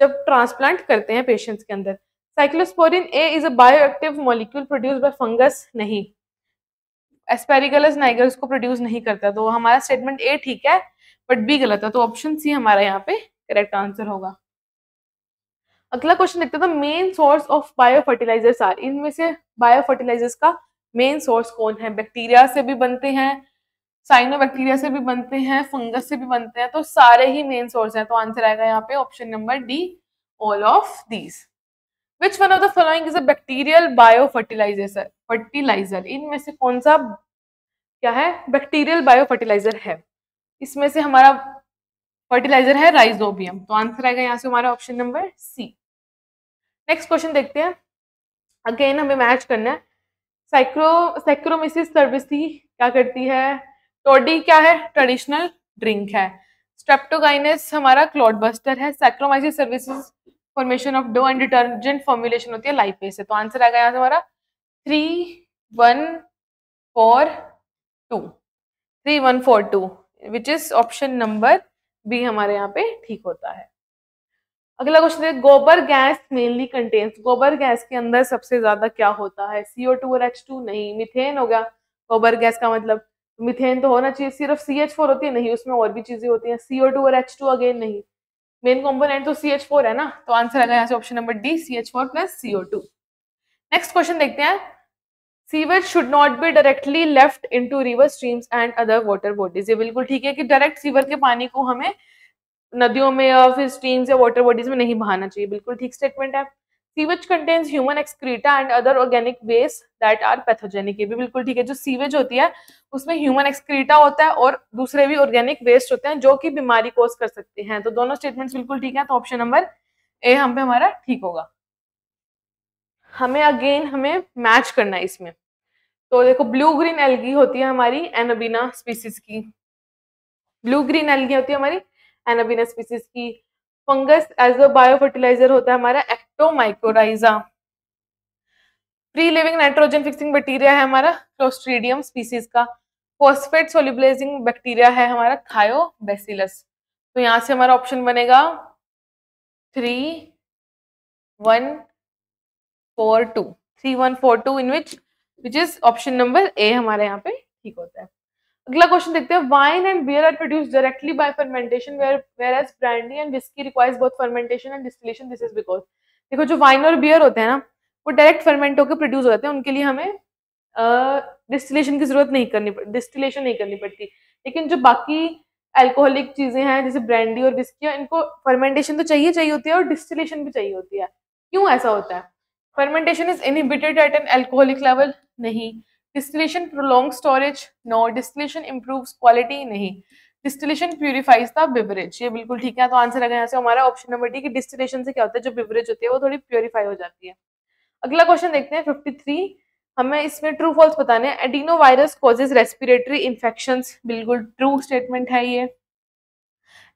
जब ट्रांसप्लांट करते हैं पेशेंट्स के अंदर cyclosporin A is a bioactive molecule produce by fungus नहीं एस्पेरिकलस नाइगर इसको प्रोड्यूस नहीं करता तो हमारा स्टेटमेंट ए ठीक है बट बी गलत है तो ऑप्शन सी हमारा यहाँ पे करेक्ट आंसर होगा अगला क्वेश्चन देखते हैं main source of bio fertilisers are इनमें से बायो फर्टिलाइजर्स का मेन सोर्स कौन है बैक्टीरिया से भी बनते हैं साइनो बैक्टीरिया से भी बनते हैं फंगस से भी बनते हैं तो सारे ही मेन सोर्स हैं तो आंसर आएगा यहाँ पे option number D all of these which one of the following is a bacterial bio fertiliser fertiliser इनमें से कौन सा क्या है बैक्टीरियल बायो फर्टिलाइजर है इसमें से हमारा फर्टिलाइजर है राइजोबियम तो आंसर आएगा यहाँ से हमारा option number C next question देखते हैं अगेन हमें मैच करना है साइक्रो साइक्रोमिसिस सर्विसी क्या करती है टोडी क्या है ट्रेडिशनल ड्रिंक है स्ट्रेप्टोगाइनस हमारा क्लॉडबस्टर है Saccharomyces cerevisiae formation of dough and detergent formulation होती है लाइपेज से तो आंसर आएगा यहाँ से हमारा three one four two three one four two which is option number B हमारे यहाँ पे ठीक होता है अगला क्वेश्चन है गोबर गैस मेनली कंटेन्स गोबर गैस के अंदर सबसे ज्यादा क्या होता है सीओ टू और एच टू नहीं मिथेन हो गया गोबर गैस का मतलब मिथेन तो होना चाहिए सिर्फ सी एच फोर होती है नहीं उसमें और भी चीजें होती हैं सीओ टू और एच टू अगेन नहीं मेन कॉम्पोनेंट तो सी एच फोर है ना तो आंसर आ गया यहाँ से option number D C H four plus CO two next question देखते हैं sewage should not be directly left into river streams and other water bodies ये बिल्कुल ठीक है कि डायरेक्ट सीवर के पानी को हमें नदियों में या फिर स्ट्रीम्स या वाटर बॉडीज में नहीं बहाना चाहिए बिल्कुल ठीक स्टेटमेंट है sewage contains human excreta and other organic waste that are pathogenic ये भी बिल्कुल ठीक है जो सीवेज होती है उसमें ह्यूमन एक्सक्रीटा होता है और दूसरे भी ऑर्गेनिक वेस्ट होते हैं जो कि बीमारी कोज कर सकते हैं तो दोनों स्टेटमेंट्स बिल्कुल ठीक है तो ऑप्शन नंबर ए हम पे हमारा ठीक होगा हमें अगेन हमें मैच करना है इसमें तो देखो ब्लू ग्रीन एलगी होती है हमारी एनाबीना स्पीसीज की ब्लू ग्रीन एलगी होती है हमारी एनाबीना स्पीसीज की fungus as a bio fertiliser होता है हमारा ectomycorrhiza free living nitrogen fixing bacteria है हमारा क्लोस्ट्रीडियम स्पीसीज का फॉस्फेट सोलिबलाइजिंग बैक्टीरिया है हमारा थायोबेसिलस तो यहाँ से हमारा ऑप्शन बनेगा three one four two three one four two in which which is option number A हमारे यहाँ पे ठीक होता है अगला क्वेश्चन देखते हैं wine and beer are produce directly by fermentation whereas brandy and whisky requires both fermentation and distillation this is because देखो जो वाइन और बियर होते हैं ना वो डायरेक्ट फर्मेंट होकर प्रोड्यूस हो जाते हैं उनके लिए हमें डिस्टिलेशन की जरूरत नहीं करनी पड़ती डिस्टिलेशन नहीं करनी पड़ती लेकिन जो बाकी एल्कोहलिक चीज़ें हैं जैसे ब्रांडी और बिस्की इनको फर्मेंटेशन तो चाहिए चाहिए होती है और डिस्टिलेशन भी चाहिए होती है क्यों ऐसा होता है fermentation is inhibited at an alcoholic level नहीं distillation prolong storage no distillation improves quality नहीं डिस्टिलेशन प्योरीफाइज द बिवरेज ये बिल्कुल ठीक है तो आंसर अगर यहाँ से हमारा ऑप्शन नंबर डी कि डिस्टिलेशन से क्या होता है जो बिवरेज होती है वो थोड़ी प्योरीफाई हो जाती है अगला क्वेश्चन देखते हैं 53 हमें इसमें ट्रू फॉल्स बताने हैं adeno virus causes respiratory infection बिल्कुल ट्रू स्टेटमेंट है ये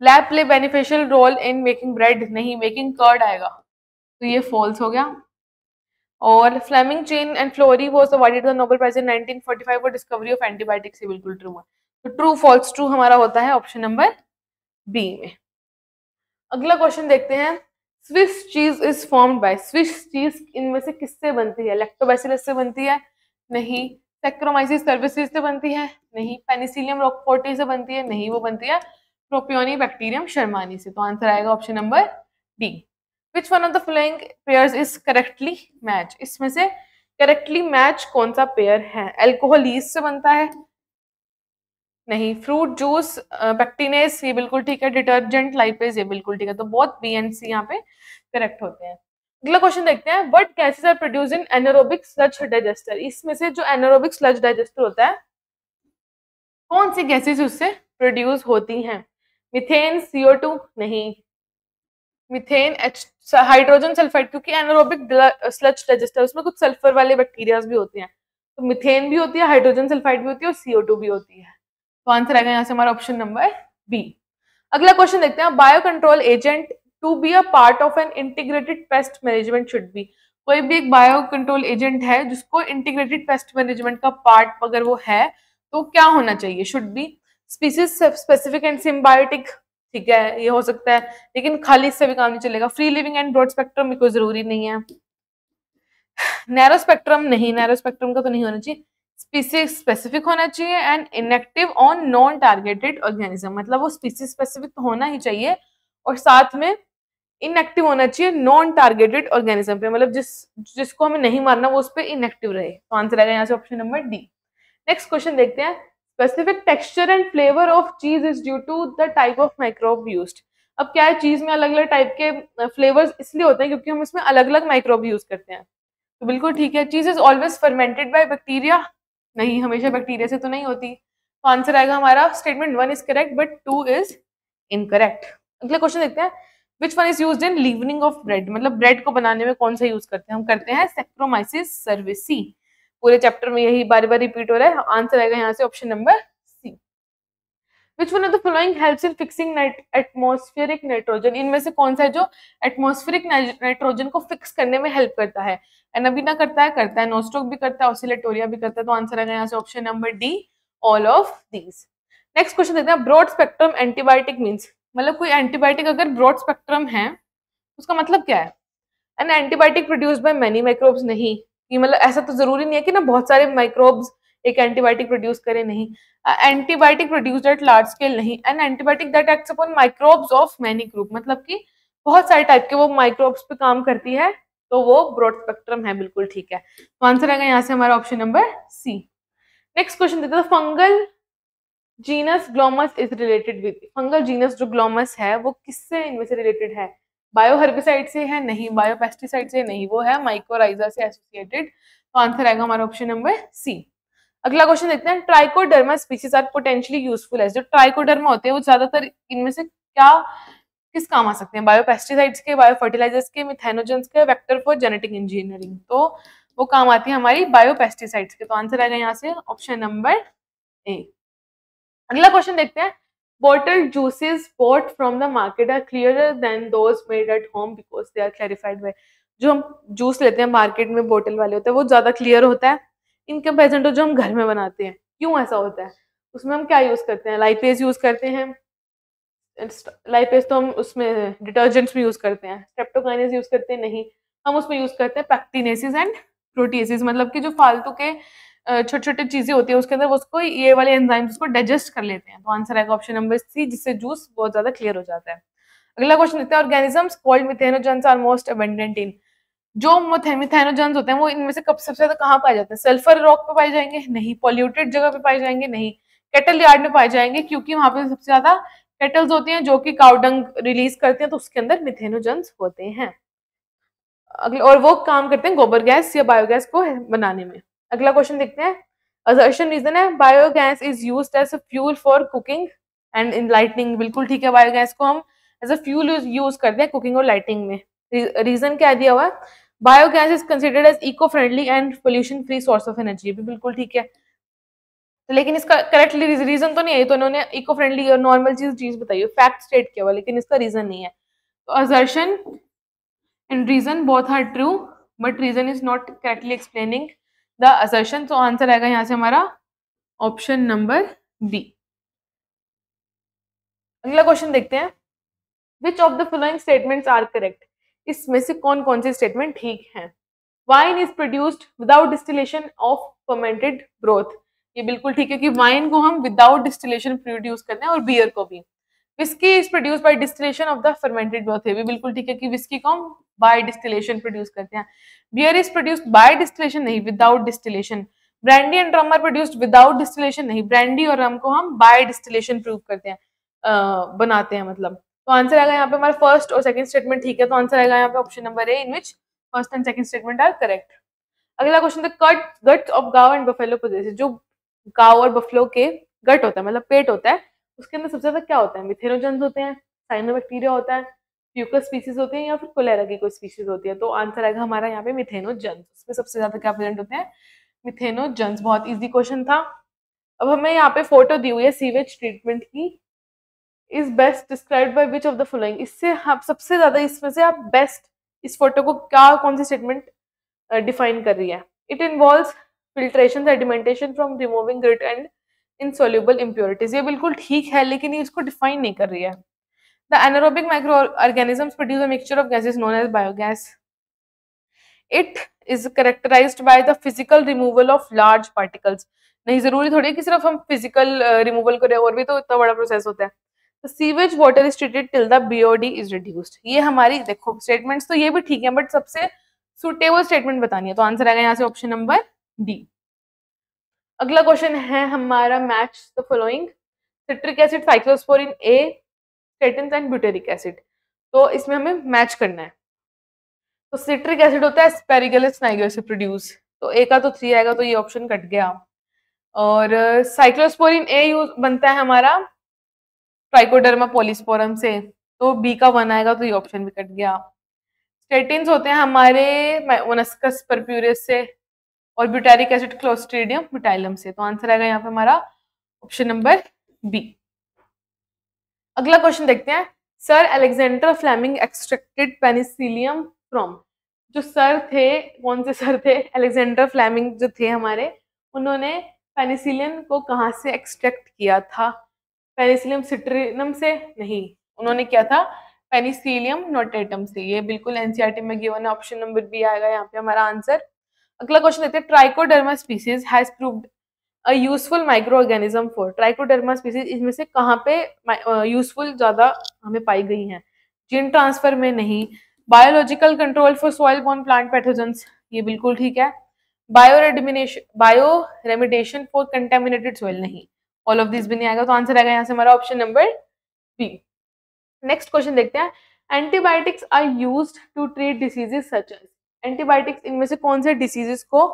LAB play beneficial role in making bread नहीं मेकिंग कर्ड आएगा तो ये फॉल्स हो गया और Fleming Chain and Florey was awarded Nobel prize in 1945 for discovery of antibiotics ये बिल्कुल ट्रू है तो ट्रू फॉल्स ट्रू हमारा होता है ऑप्शन नंबर बी में अगला क्वेश्चन देखते हैं Swiss cheese is formed by Swiss cheese इनमें से किससे बनती है लेक्टोबैसिलस से बनती है नहीं सेक्रोमाइसिस सर्विसेज से बनती है नहीं पेनिसिलियम रॉकफोर्टी से बनती है नहीं वो बनती है प्रोपियोनी बैक्टीरियम शर्मानी से तो आंसर आएगा option number D which one of the following pair is correctly match इसमें से करेक्टली मैच कौन सा पेयर है एल्कोहल ईस्ट से बनता है नहीं फ्रूट जूस बैक्टीनेस ये बिल्कुल ठीक है डिटर्जेंट लाइपेज ये बिल्कुल ठीक है तो बहुत बी एंड सी यहाँ पे करेक्ट होते हैं अगला क्वेश्चन देखते हैं what gases are produce in anaerobic sludge digester इसमें से जो एनोरोबिक स्लज डाइजेस्टर होता है कौन सी गैसेज उससे प्रोड्यूस होती हैं मिथेन सीओ टू नहीं मिथेन एच हाइड्रोजन सल्फाइड क्योंकि एनोरोबिक स्लच डाइजेस्टर उसमें कुछ सल्फर वाले बैक्टीरियाज भी होते हैं तो मिथेन भी होती है हाइड्रोजन सल्फाइड भी होती है और सीओ टू भी होती है तो आंसर आएगा यहाँ से हमारा ऑप्शन नंबर बी अगला क्वेश्चन देखते हैं bio control agent to be a part of an integrated pest management should be कोई भी एक बायो कंट्रोल एजेंट है जिसको इंटीग्रेटेड पेस्ट मैनेजमेंट का पार्ट अगर वो है तो क्या होना चाहिए should be species specific and symbiotic ठीक है ये हो सकता है लेकिन खाली इससे भी काम नहीं चलेगा free living and broad spectrum भी कोई जरूरी नहीं है नैरो स्पेक्ट्रम नहीं नैरो स्पेक्ट्रम का तो नहीं होना चाहिए स्पीसीज स्पेसिफिक होना चाहिए and inactive on non targeted organism मतलब वो स्पीसीज स्पेसिफिक तो होना ही चाहिए और साथ में इनएक्टिव होना चाहिए नॉन टारगेटेड ऑर्गेनिज्म पे मतलब जिस जिसको हमें नहीं मारना वो उस पर इनएक्टिव रहे तो आंसर आएगा यहाँ से option number D next question देखते हैं specific texture and flavour of cheese is due to the type of microbe use अब क्या है चीज में अलग अलग टाइप के फ्लेवर्स इसलिए होते हैं क्योंकि हम इसमें अलग अलग माइक्रोब यूज करते हैं तो बिल्कुल ठीक है cheese is always fermented by bacteria नहीं हमेशा बैक्टीरिया से तो नहीं होती तो आंसर आएगा हमारा statement one is correct but two is incorrect अगला क्वेश्चन देखते हैं which one is use in leavening of bread मतलब ब्रेड को बनाने में कौन सा यूज करते हैं हम करते हैं सेक्रोमाइसिस सर्विसी पूरे चैप्टर में यही बार बार रिपीट हो रहा है आंसर आएगा यहाँ से option number C which one of the following helps in fixing atmospheric nitrogen इनमें से कौन सा है जो एटमोस्फेरिक नाइट्रोजन को फिक्स करने में हेल्प करता है ना करता है करता है नोस्टोक भी करता है ऑसिलेटोरिया भी करता है तो आंसर आएगा यहाँ से option number D all of these next question देखते हैं ब्रॉड स्पेक्ट्रम एंटीबायोटिक मीन्स मतलब कोई एंटीबायोटिक अगर ब्रॉड स्पेक्ट्रम है उसका मतलब क्या है an antibiotic produce by many microbes नहीं कि मतलब ऐसा तो ज़रूरी नहीं है कि ना बहुत सारे माइक्रोब्स एक एंटीबायोटिक प्रोड्यूस करें नहीं antibiotic produce at large scale नहीं and antibiotic that acts upon microbes of many group मतलब कि बहुत सारे टाइप के वो माइक्रोब्स पे काम करती है तो वो ब्रॉड स्पेक्ट्रम है बिल्कुल ठीक है तो आंसर आएगा यहाँ से हमारा option number C next question देते fungal genus Glomus is related with fungal genus जो ग्लोमस है वो किससे इनमें से रिलेटेड है बायो हर्बिसाइड से है नहीं बायो पेस्टिसाइड से नहीं वो है माइक्रोराइजा से एसोसिएटेड तो आंसर आएगा हमारा ऑप्शन नंबर सी अगला क्वेश्चन देखते हैं trichoderma species are potentially useful है जो ट्राइकोडर्मा होते हैं वो ज्यादातर इनमें से क्या किस काम आ सकते हैं बायोपेस्टिसाइड्स के बायोफर्टिलाइजर्स के मिथेनोजेंस के वेक्टर फॉर जेनेटिक इंजीनियरिंग तो वो काम आती है हमारी बायोपेस्टिसाइड्स के तो आंसर आएगा यहाँ से ऑप्शन नंबर ए अगला क्वेश्चन देखते हैं Bottled juices bought from the market are clearer than those made at home because they are clarified by जो हम जूस लेते हैं मार्केट में बोतल वाले होते हैं वो ज़्यादा क्लियर होता है इन कंपेरिजन टू जो हम घर में बनाते हैं क्यों ऐसा होता है उसमें हम क्या यूज़ करते हैं लाइपेज यूज़ करते हैं लाइपेज तो हम उसमें डिटर्जेंट्स में यूज़ करते हैं स्ट्रेप्टोकाइनेस यूज़ करते हैं नहीं हम उसमें यूज़ करते हैं पैक्टीनेसिस एंड प्रोटीसिस मतलब कि जो फालतू के छोटी छोटी चीज़ें होती है उसके अंदर उसको ये वाले एंजाइम्स उसको डाइजेस्ट कर लेते हैं तो आंसर आएगा ऑप्शन नंबर सी जिससे जूस बहुत ज़्यादा क्लियर हो जाता है अगला क्वेश्चन देते हैं organisms called methanogens are most abundant in जो मिथेनोजेंस होते हैं वो इनमें से कब सबसे ज़्यादा कहाँ पाए जाते हैं सल्फर रॉक पे पाए जाएंगे नहीं पॉल्यूटेड जगह पे पाए जाएंगे नहीं कैटल यार्ड में पाए जाएंगे क्योंकि वहाँ पे सबसे ज़्यादा केटल्स होती हैं जो कि काउडंग रिलीज करते हैं तो उसके अंदर मिथेनोजेंस होते हैं अगले और वो काम करते हैं गोबर गैस या बायोगैस को बनाने में अगला क्वेश्चन देखते हैं अजर्शन रीजन है biogas is use as a fuel for cooking and in lightning बिल्कुल ठीक है बायोगैस को हम एज अ फ्यूल यूज करते हैं कुकिंग और लाइटिंग में रीजन क्या दिया हुआ है biogas is considered as eco friendly and pollution free source of energy भी बिल्कुल ठीक है तो लेकिन इसका करेक्ट रीजन तो नहीं है तो उन्होंने इको फ्रेंडली और नॉर्मल चीज चीज बताई है फैक्ट स्टेट किया हुआ लेकिन इसका रीजन नहीं है तो अजर्शन एंड रीजन बहुत are true but reason is not correctly explaining the assertion तो आंसर आएगा यहाँ से हमारा ऑप्शन नंबर बी अगला क्वेश्चन देखते हैं which of the following statements are correct इसमें से कौन कौन से स्टेटमेंट ठीक हैं wine is produced without distillation of fermented growth ये बिल्कुल ठीक है कि वाइन को हम विदाउट डिस्टिलेशन प्रोड्यूस करते हैं और बियर को भी whisky is produce by distillation of the fermented growth है भी बिल्कुल ठीक है कि विस्की को हम बाय डिस्टिलेशन प्रोड्यूस करते हैं beer is produced by distillation नहीं without distillation brandy and rum are produced without distillation नहीं ब्रांडी और रम को हम बाय डिस्टिलेशन प्रूव करते हैं बनाते हैं मतलब तो आंसर आएगा यहाँ पे हमारा फर्स्ट और सेकंड स्टेटमेंट ठीक है तो आंसर आएगा यहाँ पे option number A in which first and second statement are correct अगला क्वेश्चन था cut gut of cow and buffalo possess जो गाव और बफलो के गट होता है मतलब पेट होता है उसके अंदर सबसे ज्यादा क्या होता है मिथेनोजेंस होते हैं साइनोबैक्टीरिया होता है प्यूकर स्पीसीज होती है या फिर कोलेरा की कोई स्पीसीज होती है तो आंसर आएगा हमारा यहाँ पे मिथेनोजन्स इसमें सबसे ज्यादा क्या प्रेजेंट होते हैं मिथेनोजन्स बहुत इजी क्वेश्चन था अब हमें यहाँ पे फोटो दी हुई है सीवेज ट्रीटमेंट की is best describe by which of the following इससे आप सबसे ज्यादा इसमें से आप बेस्ट इस फोटो को क्या कौन सी स्टेटमेंट डिफाइन कर रही है it involve filtration sedimentation from removing grit and insoluble impurities ये बिल्कुल ठीक है लेकिन ये इसको डिफाइन नहीं कर रही है The anaerobic microorganisms produce a mixture of gases known as biogas. It is characterized by the physical removal of large particles. नहीं जरूरी थोड़ी कि सिर्फ हम फिजिकल रिमूवल uh, करें और भी तो इतना बड़ा प्रोसेस होता है sewage water is treated till the BOD is reduced ये हमारी देखो स्टेटमेंट्स तो ये भी ठीक है बट सबसे सुटेबल स्टेटमेंट बतानी है तो आंसर आएगा यहाँ से ऑप्शन नंबर डी अगला क्वेश्चन है हमारा match the following citric acid cyclosporin A statin and butyric acid तो इसमें हमें मैच करना है तो सिट्रिक एसिड होता है स्पेरिगलस नाइगर से प्रोड्यूस तो ए का तो थ्री आएगा तो ये ऑप्शन कट गया और साइक्लोस्पोरिन ए यूज बनता है हमारा ट्राइकोडर्मा पोलिस्पोरम से तो बी का वन आएगा तो ये ऑप्शन भी कट गया स्टेटिन्स होते हैं हमारे वनस्कस परप्यूरस से और ब्यूटेरिक एसिड क्लोस्ट्रीडियम ब्यूटाइलम से तो आंसर आएगा यहाँ पे हमारा ऑप्शन नंबर बी अगला क्वेश्चन देखते हैं sir Alexander Fleming extracted penicillium from जो सर थे कौन से सर थे अलेक्जेंडर फ्लैमिंग जो थे हमारे उन्होंने पेनिसिलियम को कहाँ से एक्सट्रैक्ट किया था पेनिसिलियम सिट्रिनम से नहीं उन्होंने किया था पेनिसिलियम नोटेटम से ये बिल्कुल एनसीईआरटी में गिवन ऑप्शन नंबर बी आएगा यहाँ पे हमारा आंसर अगला क्वेश्चन देखते हैं trichoderma species has proved a useful microorganism for trichoderma species इसमें से कहाँ पे यूजफुल uh, ज्यादा हमें पाई गई हैं जिन ट्रांसफर में नहीं biological control for soil borne plant pathogens ये बिल्कुल ठीक है bio remediation bio remediation for contaminated soil नहीं ऑल ऑफ दिस भी नहीं आएगा तो आंसर आएगा यहाँ से हमारा option number B next question देखते हैं antibiotics are use to treat diseases such antibiotics इनमें से कौन से डिसीजेस को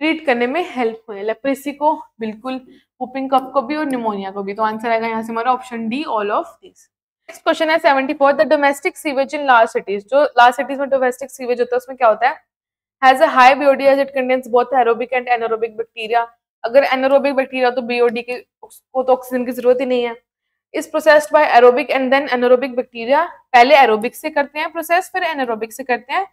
ट्रीट करने में हेल्प हुए लेप्रेसी को बिल्कुल कुपिंग कप को भी और निमोनिया को भी तो आंसर आएगा यहाँ से हमारा option D all of this next question है seventy four the domestic sewage in large cities जो लार्ज सिटीज में डोमेस्टिक सीवेज होता है उसमें क्या होता है has a high BOD as it contains both aerobic and anaerobic bacteria अगर एनोरोबिक बैक्टीरिया तो बीओडी के को तो ऑक्सीजन की जरूरत ही नहीं है is processed by aerobic and then anaerobic bacteria पहले एरोबिक से करते हैं प्रोसेस फिर एनोरोबिक से करते हैं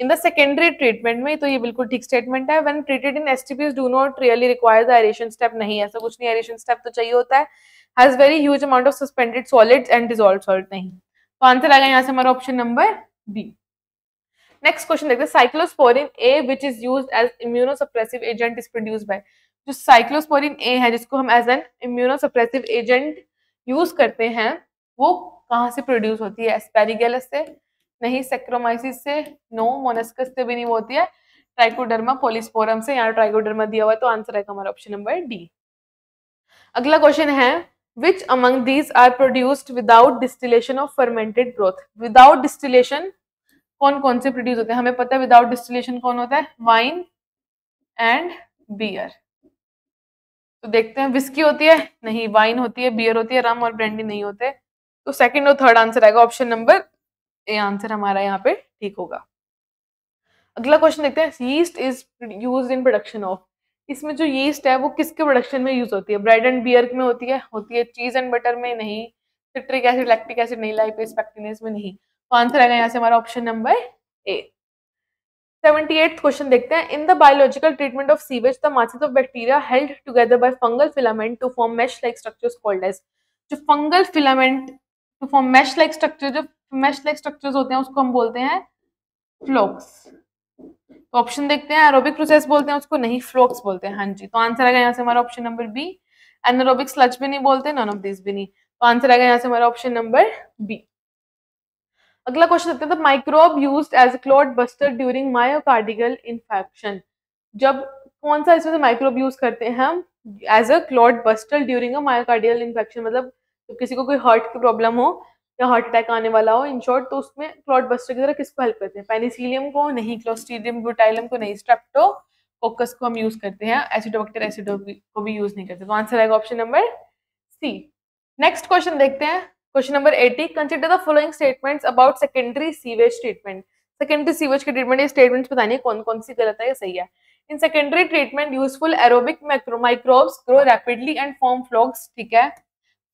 इन द सेकेंडरी ट्रीटमेंट में तो ये बिल्कुल ठीक स्टेटमेंट है one treated in STPs do not really require the aeration step नहीं ऐसा कुछ नहीं एरेशन स्टेप तो चाहिए होता है has very huge amount of suspended solid and dissolve salt नहीं तो आंसर आएगा यहाँ से हमारा option number B next question देखते हैं cyclosporin A which is use as immunosuppressive agent is produce by जो साइक्लोस्पोरिन ए है जिसको हम as an immunosuppressive agent use करते हैं वो कहाँ से प्रोड्यूस होती है एस्पेरिगेलस से नहीं सेक्रोमाइसिस से नो मोनस्कस से भी नहीं होती है ट्राइकोडर्मा पोलिसपोरम से यहाँ ट्राइकोडर्मा दिया हुआ है तो आंसर है हमारा ऑप्शन नंबर डी अगला क्वेश्चन है which among these are produced without distillation of fermented growth without distillation कौन कौन से प्रोड्यूस होते हैं हमें पता है विदाउट डिस्टिलेशन कौन होता है वाइन एंड बियर तो देखते हैं विस्की होती है नहीं वाइन होती है बियर होती है रम और ब्रांडी नहीं होते तो सेकंड और थर्ड आंसर आएगा ऑप्शन नंबर ए आंसर हमारा यहाँ पे ठीक होगा अगला क्वेश्चन देखते हैं yeast is use in production of इसमें जो यीस्ट है वो किसके प्रोडक्शन में यूज होती है ब्रेड एंड बियर में होती है होती है चीज एंड बटर में नहीं सिट्रिक एसिड लैक्टिक एसिड नहीं लाइफ एक्सपेक्टिनेस में नहीं तो आंसर आएगा यहाँ से हमारा option number A seventy eight question देखते हैं in the biological treatment of sewage the masses of bacteria held together by fungal filament to form mesh like structures called as जो fungal filament to form mesh like structure जो mesh like structures होते हैं उसको हम बोलते हैं flocs तो option देखते हैं एरोबिक प्रोसेस बोलते हैं उसको नहीं फ्लोक्स बोलते हैं हाँ जी तो आंसर आएगा यहाँ से हमारा option number B anaerobic sludge भी नहीं बोलते नॉन ऑफ दिस भी नहीं तो आंसर आएगा यहाँ से हमारा ऑप्शन नंबर बी अगला क्वेश्चन देखते हैं microbe use as clot buster during myocardial infection जब कौन सा इसमें से माइक्रोब यूज करते हैं हम as a clot buster during a myocardial infection मतलब जब किसी को कोई हार्ट की प्रॉब्लम हो या हार्ट अटैक आने वाला हो इन शॉर्ट तो उसमें क्लॉट बस्टर की तरह किसको हेल्प करते हैं पेनिसिलियम को नहीं क्लोस्टीडियम ब्यूटाइलम को नहीं स्ट्रेप्टो कोकस को हम यूज करते हैं एसिडोबैक्टर एसिडो को भी यूज नहीं करते तो आंसर आएगा option number C next question देखते हैं question number eighty consider the following statements about secondary sewage treatment secondary sewage के ट्रीटमेंट ये स्टेटमेंट्स बतानी है कौन कौन सी गलत है या सही है in secondary treatment useful aerobic microbes grow rapidly and form flocs ठीक है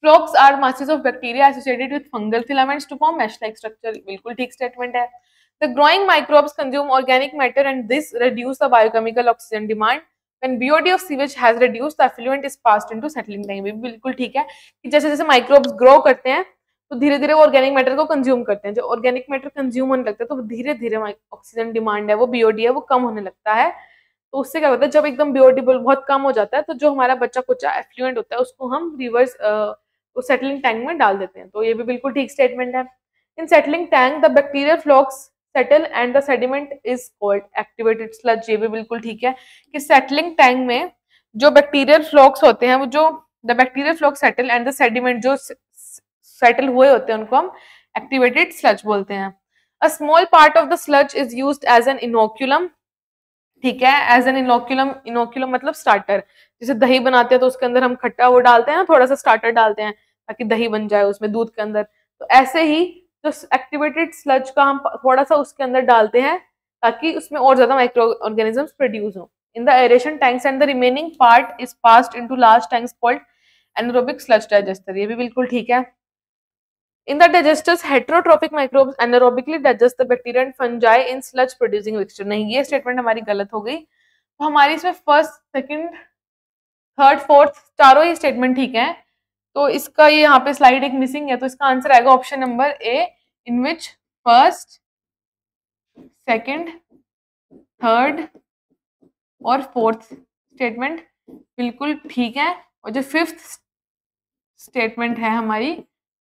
flocs are masses of bacteria associated with fungal filaments to form mesh like structure बिल्कुल ठीक स्टेटमेंट है The growing microbes consume organic matter and this reduce the biochemical oxygen demand. When BOD of sewage has reduced, the effluent is passed into settling tank. भी बिल्कुल ठीक है कि जैसे जैसे माइक्रोब्स ग्रो करते हैं तो धीरे धीरे वो ऑर्गेनिक मैटर को कंज्यूम करते हैं जो ऑर्गेनिक मैटर कंज्यूम होने लगता है तो धीरे धीरे ऑक्सीजन डिमांड है वो बीओडी है वो कम होने लगता है तो उससे क्या होता है जब एकदम बीओडी बहुत कम हो जाता है तो जो हमारा बच्चा कुछ एफ्लुएंट होता है उसको हम रिवर्स उस सेटलिंग टैंक में डाल देते हैं तो ये भी बिल्कुल ठीक स्टेटमेंट है in settling tank the bacterial flocs settle and the sediment is called activated sludge ये भी बिल्कुल ठीक है कि सेटलिंग टैंक में जो बैक्टीरियल फ्लॉक्स होते हैं वो जो the bacterial floc settle and the sediment जो सेटल हुए होते हैं उनको हम एक्टिवेटेड स्लज बोलते हैं a small part of the sludge is use as an inoculum ठीक है एज एन इनोक्यूलम इनोक्यूलम मतलब स्टार्टर जैसे दही बनाते हैं तो उसके अंदर हम खट्टा वो डालते हैं ना थोड़ा सा स्टार्टर डालते हैं ताकि दही बन जाए उसमें दूध के अंदर तो ऐसे ही जो एक्टिवेटेड स्लज का हम थोड़ा सा उसके अंदर डालते हैं ताकि उसमें और ज्यादा माइक्रो ऑर्गेनिजम्स प्रोड्यूस हो in the aeration tanks and the remaining part is pass last tanks called anaerobic sludge digester ये भी बिल्कुल ठीक है in the digesters heterotrophic microbes anaerobically digest the bacteria and fungi in sludge producing mixture नहीं ये statement हमारी गलत हो गई तो हमारी इसमें फर्स्ट सेकेंड थर्ड फोर्थ चारों ही स्टेटमेंट ठीक है तो इसका ये यहाँ पे स्लाइड एक मिसिंग है तो इसका आंसर आएगा option number A in which first second third और फोर्थ स्टेटमेंट बिल्कुल ठीक है और जो फिफ्थ स्टेटमेंट है हमारी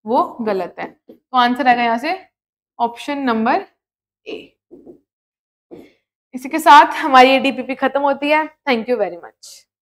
वो गलत है तो आंसर आएगा यहाँ से ऑप्शन नंबर ए इसी के साथ हमारी ये डीपीपी खत्म होती है थैंक यू वेरी मच